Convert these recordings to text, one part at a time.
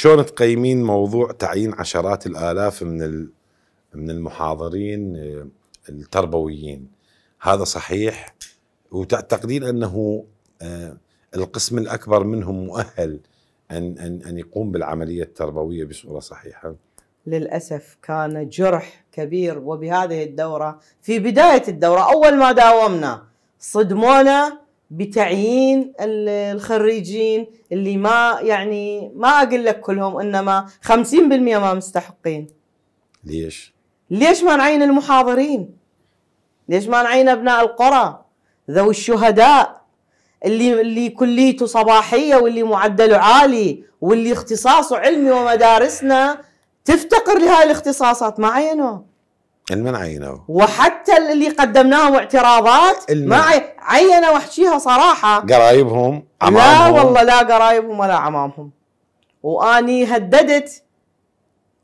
شلون تقيمين موضوع تعيين عشرات الالاف من من المحاضرين آه، التربويين هذا صحيح وتعتقدين انه آه، القسم الاكبر منهم مؤهل ان ان ان يقوم بالعمليه التربويه بصوره صحيحه للاسف كان جرح كبير وبهذه الدوره في بدايه الدوره اول ما داومنا صدمونا بتعيين الخريجين اللي ما يعني ما اقول لك كلهم انما 50% ما مستحقين ليش ليش ما نعين المحاضرين ليش ما نعين ابناء القرى ذوي الشهداء اللي اللي كليته صباحيه واللي معدله عالي واللي اختصاصه علمي ومدارسنا تفتقر لهاي الاختصاصات ما عينوه من عينوا وحتى اللي قدمناهم اعتراضات ما عينوا احكيها صراحه قرايبهم عمامهم لا والله لا قرايبهم ولا عمامهم واني هددت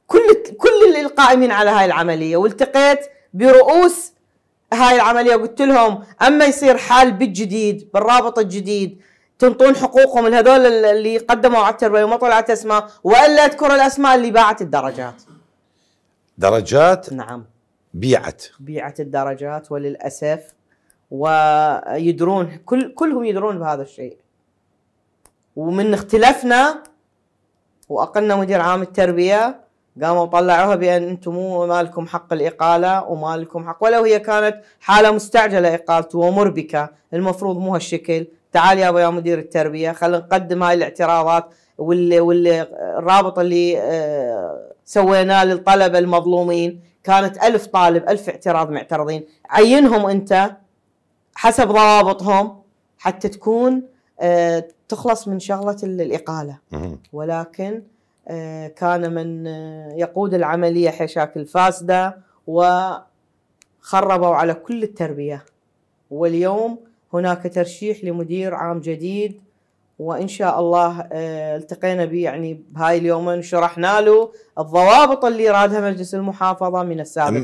كل كل القائمين على هاي العمليه والتقيت برؤوس هاي العمليه قلت لهم اما يصير حال بالجديد بالرابط الجديد تنطون حقوقهم لهذول اللي قدموا على التربيه وما طلعت اسماء والا اذكر الاسماء اللي باعت الدرجات درجات نعم بيعت بيعت الدرجات وللاسف ويدرون كل كلهم يدرون بهذا الشيء ومن اختلفنا واقلنا مدير عام التربيه قاموا طلعوها بان انتم مو مالكم حق الاقاله وما لكم حق ولو هي كانت حاله مستعجله اقالته ومربكه المفروض مو هالشكل تعال يا ابو يا مدير التربيه خلينا نقدم هاي الاعتراضات والرابط اللي آه، سويناه للطلبه المظلومين كانت ألف طالب ألف اعتراض معترضين عينهم أنت حسب ضوابطهم حتى تكون آه، تخلص من شغلة الإقالة ولكن آه، كان من آه، يقود العملية حشاك فاسدة وخربوا على كل التربية واليوم هناك ترشيح لمدير عام جديد وان شاء الله آه، التقينا به يعني بهاي اليومين وشرحنا له الضوابط اللي رادها مجلس المحافظه من السابق